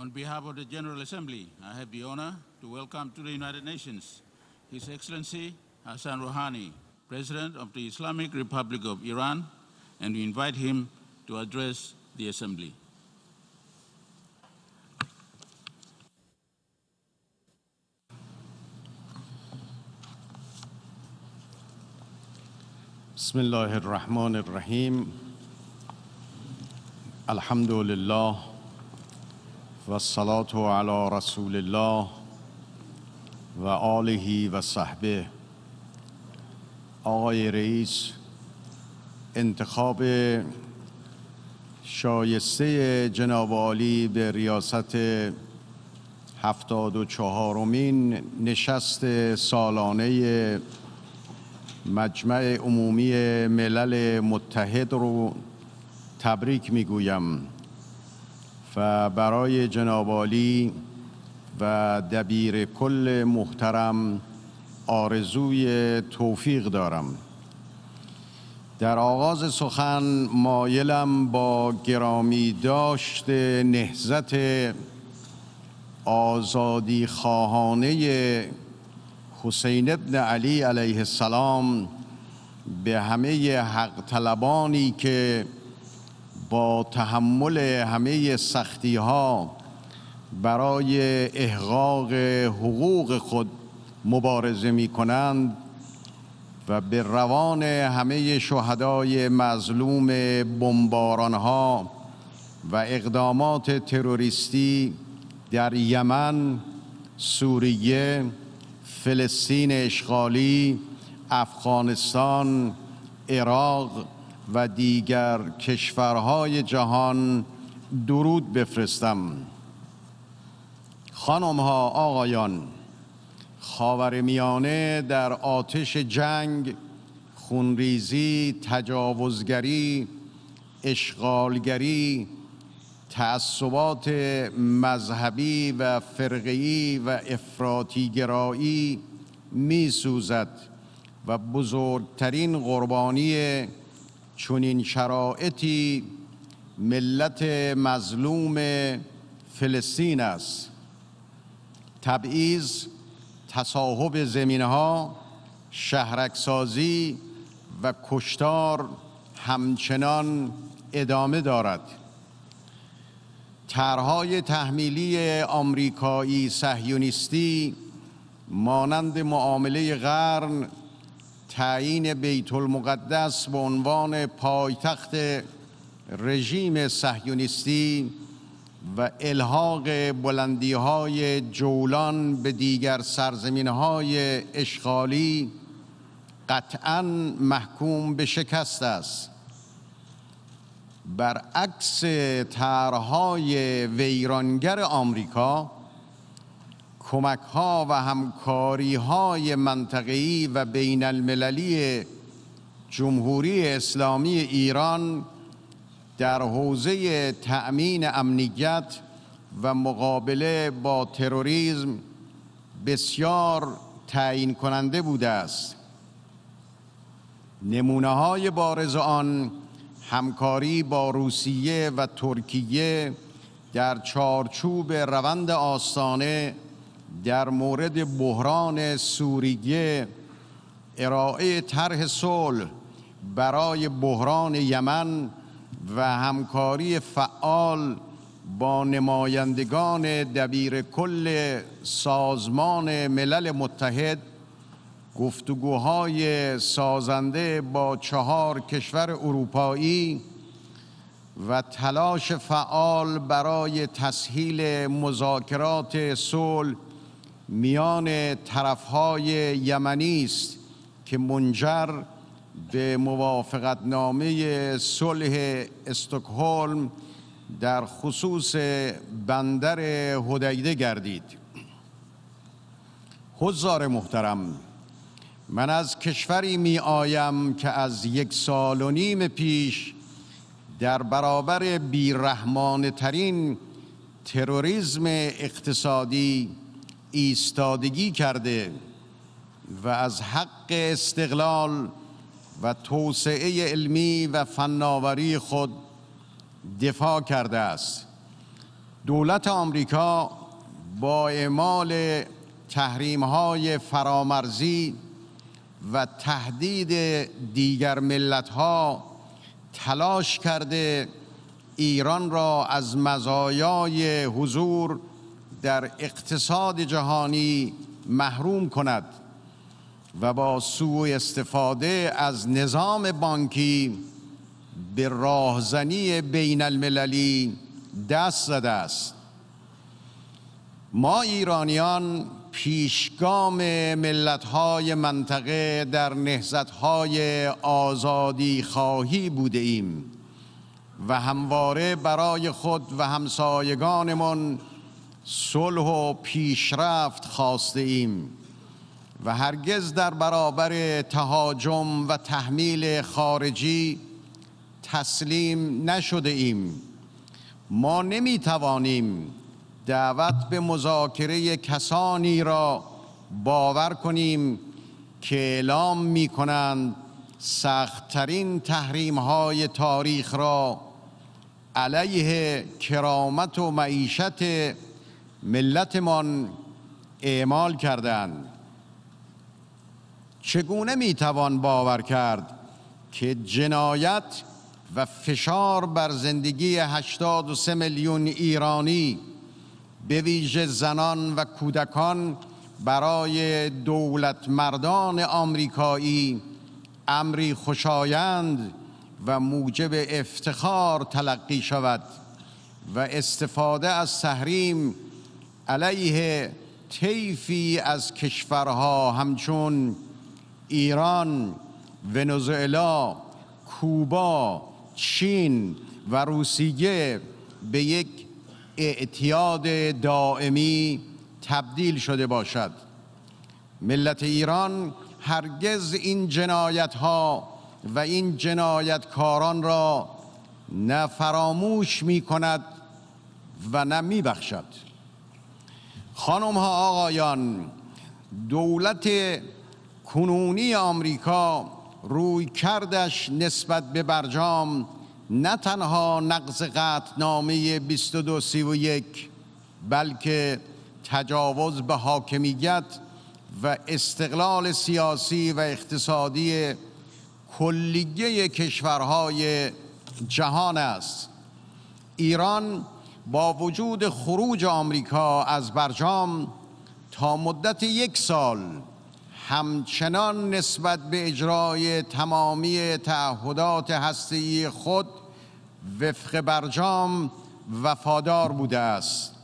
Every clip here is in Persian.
On behalf of the General Assembly, I have the honor to welcome to the United Nations His Excellency Hassan Rouhani, President of the Islamic Republic of Iran, and we invite him to address the Assembly. بسم الله الرحمن الحمد لله و صلات علی رسول الله و آله و صحبه آقای رئیس انتخاب شایسته جناب عالی به ریاست هفتاد و چهارمین نشست سالانه مجمع عمومی ملل متحد رو تبریک میگویم و برای جنابالی و دبیر کل محترم آرزوی توفیق دارم در آغاز سخن مایلم با گرامی داشت نهزت آزادی خواهانه حسین ابن علی علیه السلام به همه حق طلبانی که با تحمل همه سختی ها برای احقاق حقوق خود مبارزه می کنند و به روان همه شهدای مظلوم بمباران ها و اقدامات تروریستی در یمن، سوریه، فلسطین اشغالی، افغانستان، عراق و دیگر کشورهای جهان درود بفرستم خانم ها آقایان خاورمیانه در آتش جنگ خونریزی تجاوزگری اشغالگری تعصبات مذهبی و فرقی و افراطیگرایی می سوزد و بزرگترین قربانی این شرایطی ملت مظلوم فلسطین است تبعیض تصاحب زمینها شهرکسازی و کشتار همچنان ادامه دارد طرحهای تحمیلی آمریکایی سهیونیستی، مانند معامله قرن تعیین بیت المقدس به عنوان پایتخت رژیم صهیونیستی و الحاق بلندی های جولان به دیگر سرزمین های اشغالی قطعا محکوم به شکست است برعکس طرحهای ویرانگر آمریکا کمک ها و همکاری های منطقی و بین المللی جمهوری اسلامی ایران در حوزه تأمین امنیت و مقابله با تروریزم بسیار تعیین کننده بوده است نمونه های بارز آن همکاری با روسیه و ترکیه در چارچوب روند آستانه در مورد بحران سوریه ارائه طرح صلح برای بحران یمن و همکاری فعال با نمایندگان دبیر کل سازمان ملل متحد گفتگوهای سازنده با چهار کشور اروپایی و تلاش فعال برای تسهیل مذاکرات صلح میان طرفهای یمنی است که منجر به نامه صلح استکهلم در خصوص بندر هدیده گردید حضار محترم من از کشوری می آیم که از یک سال و نیم پیش در برابر بیرحمانه ترین تروریسم اقتصادی ایستادگی کرده و از حق استقلال و توسعه علمی و فناوری خود دفاع کرده است دولت آمریکا با اعمال تحریم‌های فرامرزی و تهدید دیگر ملت‌ها تلاش کرده ایران را از مزایای حضور در اقتصاد جهانی محروم کند و با سوء استفاده از نظام بانکی به راهزنی بین المللی دست زده است ما ایرانیان پیشگام ملتهای منطقه در نهزتهای آزادی خواهی بوده ایم و همواره برای خود و همسایگانمان صلح و پیشرفت خواسته ایم و هرگز در برابر تهاجم و تحمیل خارجی تسلیم نشده ایم ما نمی توانیم دعوت به مذاکره کسانی را باور کنیم که اعلام می کنند سختترین تحریم های تاریخ را علیه کرامت و معیشت ملتمان اعمال کردند چگونه میتوان باور کرد که جنایت و فشار بر زندگی 83 میلیون ایرانی به ویژه زنان و کودکان برای دولت مردان آمریکایی امری خوشایند و موجب افتخار تلقی شود و استفاده از تحریم علیه طیفی از کشورها همچون ایران، ونزوئلا، کوبا، چین و روسیه به یک اعتیاد دائمی تبدیل شده باشد ملت ایران هرگز این جنایت ها و این جنایتکاران را نفراموش فراموش می کند و نه بخشد. خانم ها آقایان دولت کنونی آمریکا روی کردش نسبت به برجام نه تنها نقض قطنامه 2231 بلکه تجاوز به حاکمیت و استقلال سیاسی و اقتصادی کلیه کشورهای جهان است ایران با وجود خروج آمریکا از برجام تا مدت یک سال همچنان نسبت به اجرای تمامی تعهدات هسته‌ای خود وفق برجام وفادار بوده است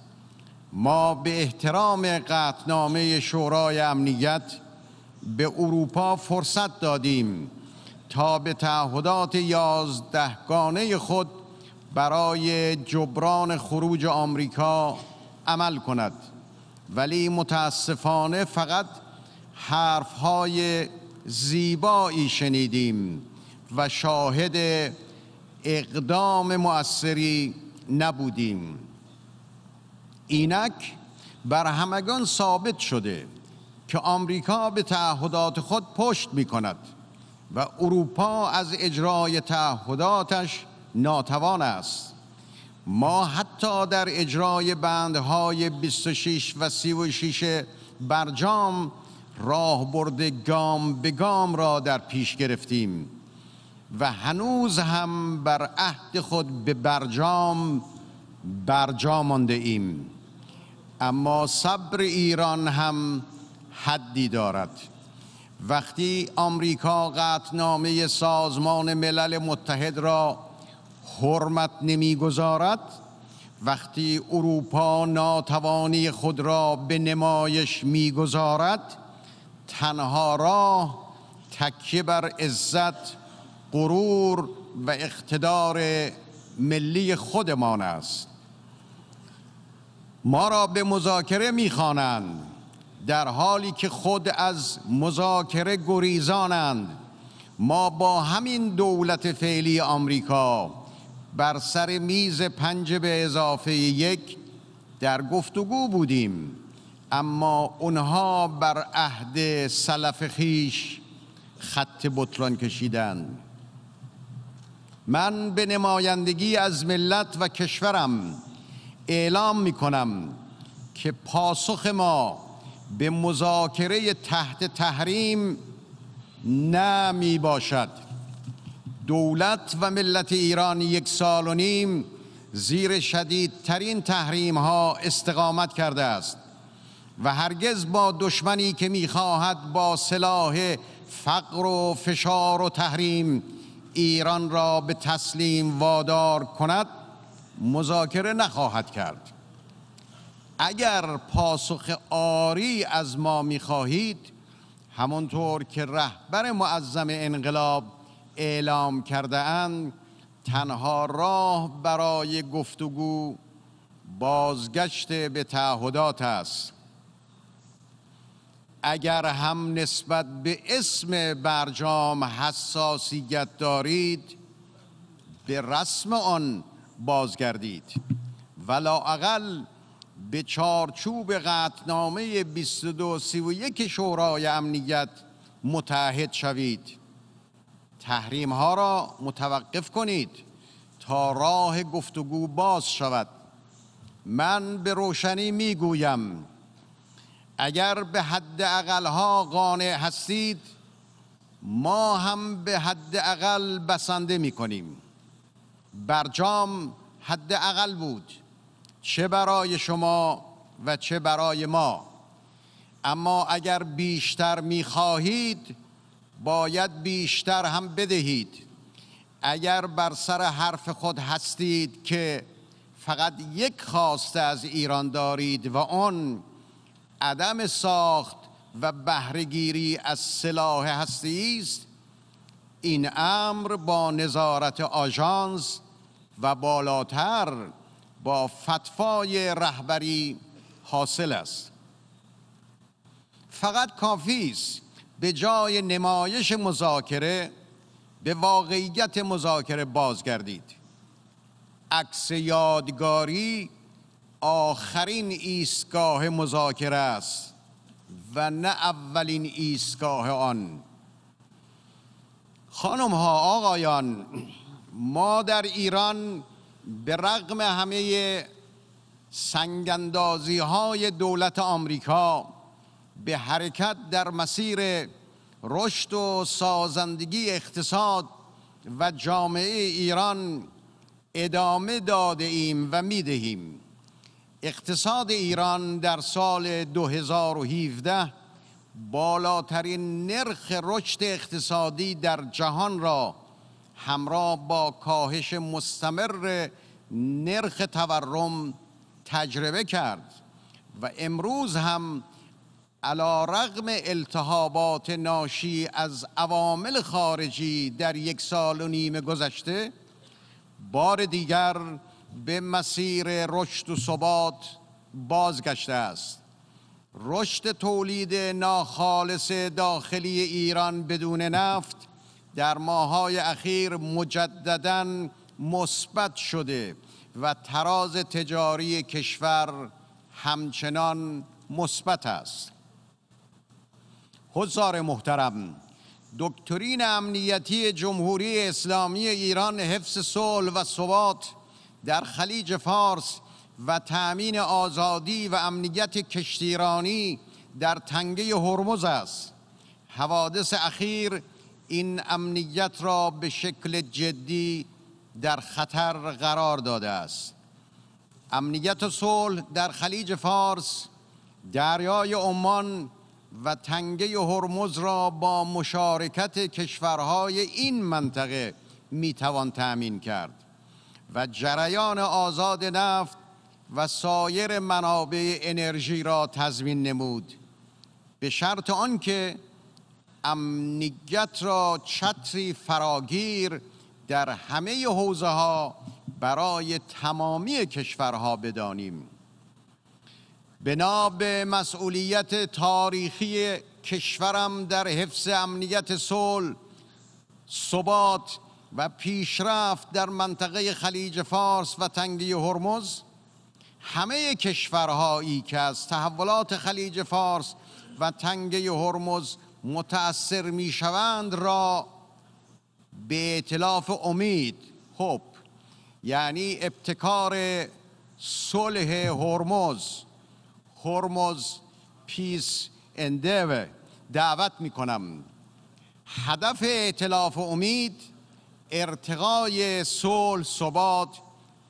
ما به احترام قطنامه شورای امنیت به اروپا فرصت دادیم تا به تعهدات یازدهگانه خود برای جبران خروج آمریکا عمل کند ولی متاسفانه فقط حرفهای زیبایی شنیدیم و شاهد اقدام مؤثری نبودیم اینک بر همگان ثابت شده که آمریکا به تعهدات خود پشت می و اروپا از اجرای تعهداتش ناتوان است ما حتی در اجرای بندهای 26 و 36 برجام راه برده گام به گام را در پیش گرفتیم و هنوز هم بر عهد خود به برجام برجا مانده ایم اما صبر ایران هم حدی دارد وقتی آمریکا قطنامه سازمان ملل متحد را حرمت نمیگذارد وقتی اروپا ناتوانی خود را به نمایش میگذارد تنها راه تکیه بر عزت غرور و اقتدار ملی خودمان است ما را به مذاکره میخوانند در حالی که خود از مذاکره گریزانند ما با همین دولت فعلی آمریکا بر سر میز پنج به اضافه یک در گفتگو بودیم اما اونها بر عهد سلف خیش خط بطلان کشیدند من به نمایندگی از ملت و کشورم اعلام می کنم که پاسخ ما به مذاکره تحت تحریم نمی باشد دولت و ملت ایران یک سال و نیم زیر شدیدترین تحریم ها استقامت کرده است و هرگز با دشمنی که میخواهد با سلاح فقر و فشار و تحریم ایران را به تسلیم وادار کند مذاکره نخواهد کرد اگر پاسخ آری از ما میخواهید همانطور که رهبر معظم انقلاب اعلام کرده اند تنها راه برای گفتگو بازگشت به تعهدات است اگر هم نسبت به اسم برجام حساسیت دارید به رسم آن بازگردید و اقل به چارچوب قطنامه 2231 شورای امنیت متحد شوید تحریم ها را متوقف کنید تا راه گفتگو باز شود من به روشنی میگویم اگر به حد اقل ها قانع هستید ما هم به حد اقل بسنده می کنیم برجام حد اقل بود چه برای شما و چه برای ما اما اگر بیشتر می خواهید باید بیشتر هم بدهید اگر بر سر حرف خود هستید که فقط یک خواسته از ایران دارید و آن عدم ساخت و بهرهگیری از سلاح هستی است این امر با نظارت آژانس و بالاتر با فتفای رهبری حاصل است فقط کافی است به جای نمایش مذاکره به واقعیت مذاکره بازگردید عکس یادگاری آخرین ایستگاه مذاکره است و نه اولین ایستگاه آن خانم ها آقایان ما در ایران به رغم همه سنگندازی های دولت آمریکا به حرکت در مسیر رشد و سازندگی اقتصاد و جامعه ایران ادامه داده ایم و می دهیم. اقتصاد ایران در سال 2017 بالاترین نرخ رشد اقتصادی در جهان را همراه با کاهش مستمر نرخ تورم تجربه کرد و امروز هم علا رغم التهابات ناشی از عوامل خارجی در یک سال و نیم گذشته بار دیگر به مسیر رشد و ثبات بازگشته است رشد تولید ناخالص داخلی ایران بدون نفت در ماهای اخیر مجددا مثبت شده و تراز تجاری کشور همچنان مثبت است حضار محترم دکترین امنیتی جمهوری اسلامی ایران حفظ صلح و ثبات در خلیج فارس و تأمین آزادی و امنیت کشتیرانی در تنگه هرمز است حوادث اخیر این امنیت را به شکل جدی در خطر قرار داده است امنیت صلح در خلیج فارس دریای عمان و تنگه هرمز را با مشارکت کشورهای این منطقه میتوان تأمین کرد و جریان آزاد نفت و سایر منابع انرژی را تضمین نمود به شرط آنکه امنیت را چتری فراگیر در همه حوزه ها برای تمامی کشورها بدانیم بنا به مسئولیت تاریخی کشورم در حفظ امنیت صلح ثبات و پیشرفت در منطقه خلیج فارس و تنگه هرمز همه کشورهایی که از تحولات خلیج فارس و تنگه هرمز متأثر می شوند را به اطلاف امید خب یعنی ابتکار صلح هرمز هرمز پیس اندو دعوت می کنم هدف اعتلاف امید ارتقای صلح ثبات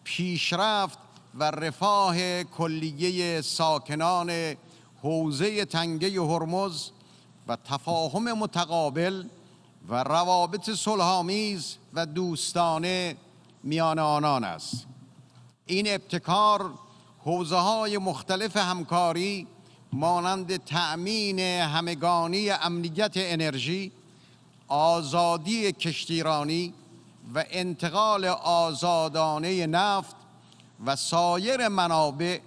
پیشرفت و رفاه کلیه ساکنان حوزه تنگه هرمز و تفاهم متقابل و روابط صلحآمیز و دوستانه میان آنان است این ابتکار حوزه های مختلف همکاری مانند تأمین همگانی امنیت انرژی آزادی کشتیرانی و انتقال آزادانه نفت و سایر منابع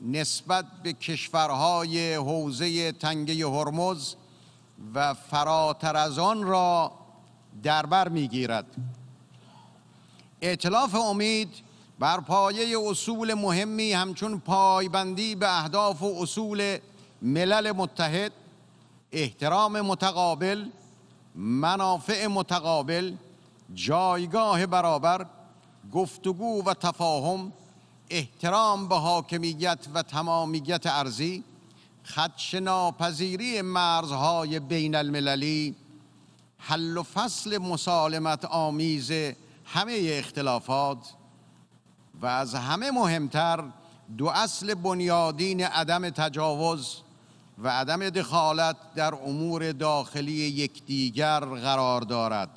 نسبت به کشورهای حوزه تنگه هرمز و فراتر از آن را دربر میگیرد اطلاف امید بر پایه اصول مهمی همچون پایبندی به اهداف و اصول ملل متحد احترام متقابل منافع متقابل جایگاه برابر گفتگو و تفاهم احترام به حاکمیت و تمامیت ارزی خدش ناپذیری مرزهای بین المللی حل و فصل مسالمت آمیز همه اختلافات و از همه مهمتر دو اصل بنیادین عدم تجاوز و عدم دخالت در امور داخلی یکدیگر قرار دارد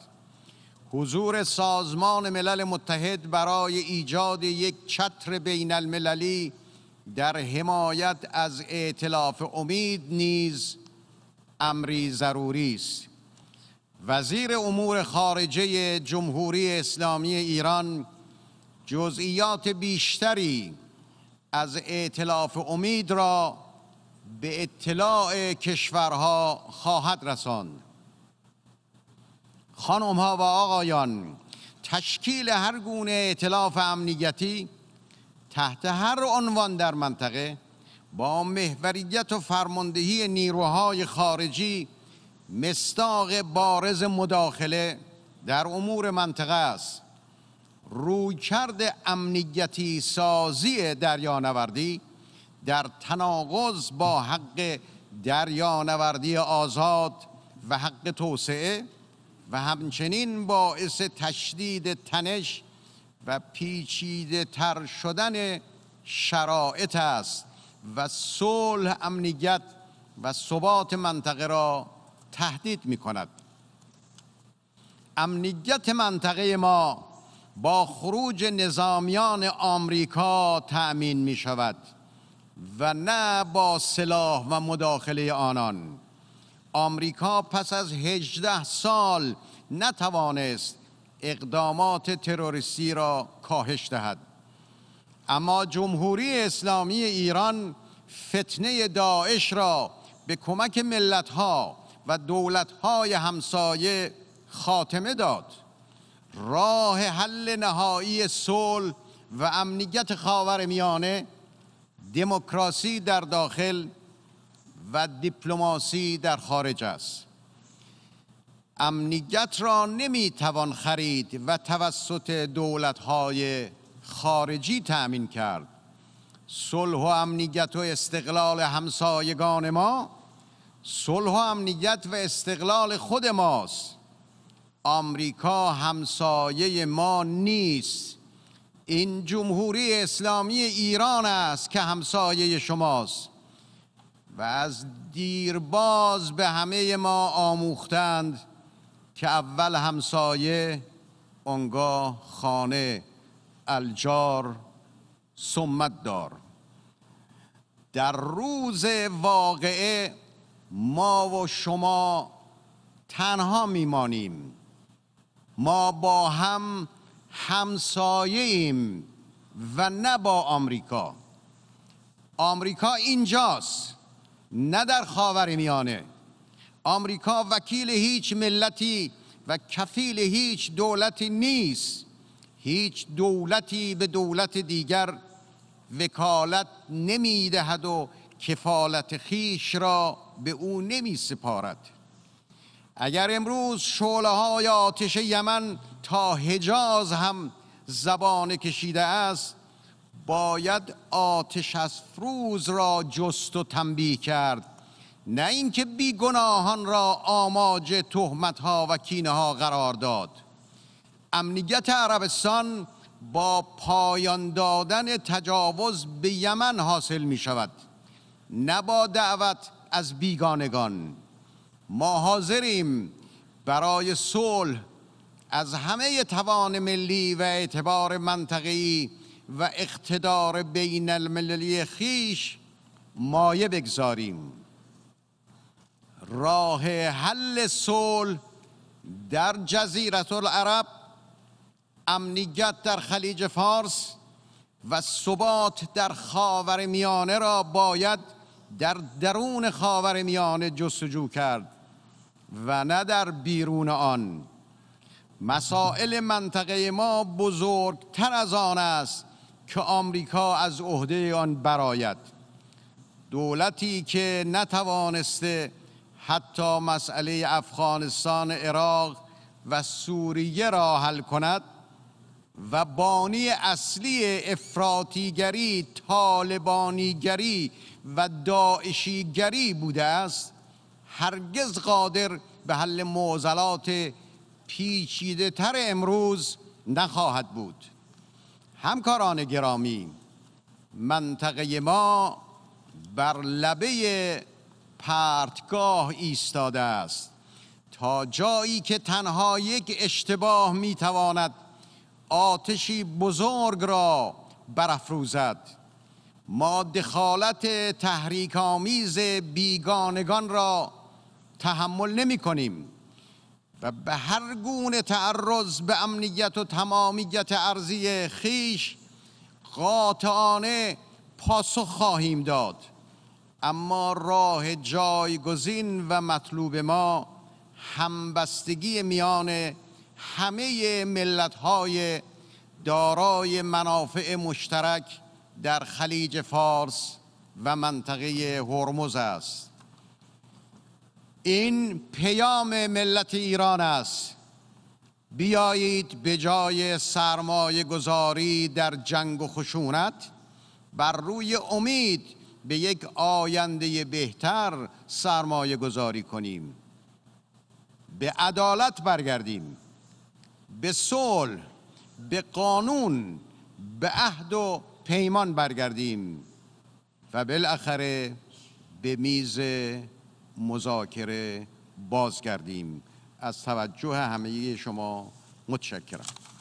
حضور سازمان ملل متحد برای ایجاد یک چتر بین المللی در حمایت از اعتلاف امید نیز امری ضروری است وزیر امور خارجه جمهوری اسلامی ایران جزئیات بیشتری از اعتلاف امید را به اطلاع کشورها خواهد رساند خانم ها و آقایان تشکیل هر گونه اعتلاف امنیتی تحت هر عنوان در منطقه با محوریت و فرماندهی نیروهای خارجی مستاق بارز مداخله در امور منطقه است رویکرد امنیتی سازی دریانوردی در تناقض با حق دریانوردی آزاد و حق توسعه و همچنین باعث تشدید تنش و پیچیده تر شدن شرایط است و صلح امنیت و ثبات منطقه را تهدید می کند امنیت منطقه ما با خروج نظامیان آمریکا تأمین می شود و نه با سلاح و مداخله آنان آمریکا پس از 18 سال نتوانست اقدامات تروریستی را کاهش دهد اما جمهوری اسلامی ایران فتنه داعش را به کمک ها و های همسایه خاتمه داد راه حل نهایی صلح و امنیت خاور میانه دموکراسی در داخل و دیپلماسی در خارج است امنیت را نمیتوان خرید و توسط های خارجی تأمین کرد صلح و امنیت و استقلال همسایگان ما صلح و امنیت و استقلال خود ماست آمریکا همسایه ما نیست این جمهوری اسلامی ایران است که همسایه شماست و از دیرباز به همه ما آموختند که اول همسایه آنگاه خانه الجار سمت دار در روز واقعه ما و شما تنها میمانیم ما با هم همسایه ایم و نه با آمریکا آمریکا اینجاست نه در خاور میانه آمریکا وکیل هیچ ملتی و کفیل هیچ دولتی نیست هیچ دولتی به دولت دیگر وکالت نمیدهد و کفالت خیش را به او نمی سپارد اگر امروز شعله های آتش یمن تا حجاز هم زبان کشیده است باید آتش از فروز را جست و تنبیه کرد نه اینکه بیگناهان را آماج تهمت ها و کینه ها قرار داد امنیت عربستان با پایان دادن تجاوز به یمن حاصل می شود نه با دعوت از بیگانگان ما حاضریم برای صلح از همه توان ملی و اعتبار منطقی و اقتدار بین المللی خیش مایه بگذاریم راه حل صلح در جزیرت العرب امنیت در خلیج فارس و ثبات در خاور میانه را باید در درون خاور میانه جستجو کرد و نه در بیرون آن مسائل منطقه ما بزرگتر از آن است که آمریکا از عهده آن برآید دولتی که نتوانسته حتی مسئله افغانستان عراق و سوریه را حل کند و بانی اصلی افراطیگری، طالبانیگری و داعشیگری بوده است هرگز قادر به حل معضلات پیچیده تر امروز نخواهد بود همکاران گرامی منطقه ما بر لبه پرتگاه ایستاده است تا جایی که تنها یک اشتباه میتواند آتشی بزرگ را برافروزد ما دخالت آمیز بیگانگان را تحمل نمی کنیم و به هر گونه تعرض به امنیت و تمامیت ارزی خیش قاطعانه پاسخ خواهیم داد اما راه جایگزین و مطلوب ما همبستگی میان همه ملت‌های دارای منافع مشترک در خلیج فارس و منطقه هرمز است این پیام ملت ایران است بیایید به جای سرمایه گذاری در جنگ و خشونت بر روی امید به یک آینده بهتر سرمایه گذاری کنیم به عدالت برگردیم به صلح به قانون به عهد و پیمان برگردیم و بالاخره به میز مذاکره بازگردیم از توجه همه شما متشکرم